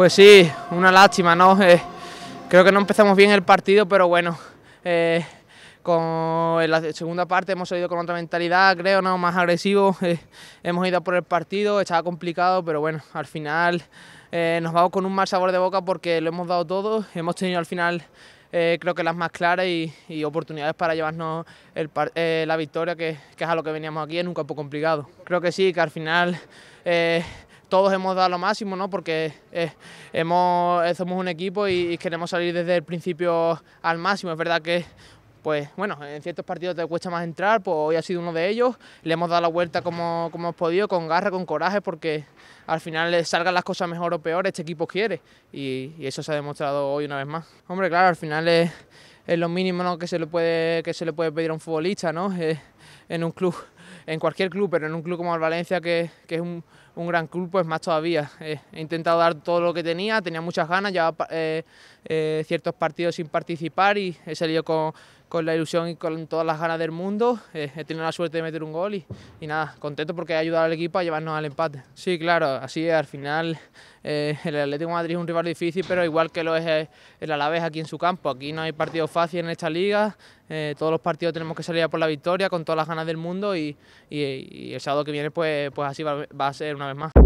Pues sí, una lástima, ¿no? Eh, creo que no empezamos bien el partido, pero bueno, eh, con la segunda parte hemos salido con otra mentalidad, creo, ¿no? Más agresivo, eh, hemos ido por el partido, estaba complicado, pero bueno, al final nos vamos con un mal sabor de boca porque lo hemos dado todo, hemos tenido al final... creo que las más claras y, oportunidades para llevarnos la victoria, que, que, es a lo que veníamos aquí en un campo complicado. Creo que sí, que al final todos hemos dado lo máximo, Porque eh, hemos, eh, somos un equipo y, queremos salir desde el principio al máximo. Es verdad que, pues bueno, en ciertos partidos te cuesta más entrar, pues hoy ha sido uno de ellos. Le hemos dado la vuelta como, como hemos podido, con garra, con coraje, porque al final salgan las cosas mejor o peor, este equipo quiere. Y, eso se ha demostrado hoy una vez más. Hombre, claro, al final es, lo mínimo que, se le puede, que se le puede pedir a un futbolista, ¿no? Eh, en un club en cualquier club, pero en un club como el Valencia, que, que es un, un, gran club, pues más todavía. Eh, he intentado dar todo lo que tenía, tenía muchas ganas, ya eh, eh, ciertos partidos sin participar y he salido con, con la ilusión y con todas las ganas del mundo. Eh, he tenido la suerte de meter un gol y, nada, contento porque he ayudado al equipo a llevarnos al empate. Sí, claro, así Al final eh, el Atlético de Madrid es un rival difícil, pero igual que lo es eh, el Alavés aquí en su campo. Aquí no hay partido fácil en esta liga. todos los partidos tenemos que salir a por la victoria con todas las ganas del mundo y, el sábado que viene pues, pues así va a ser una vez más.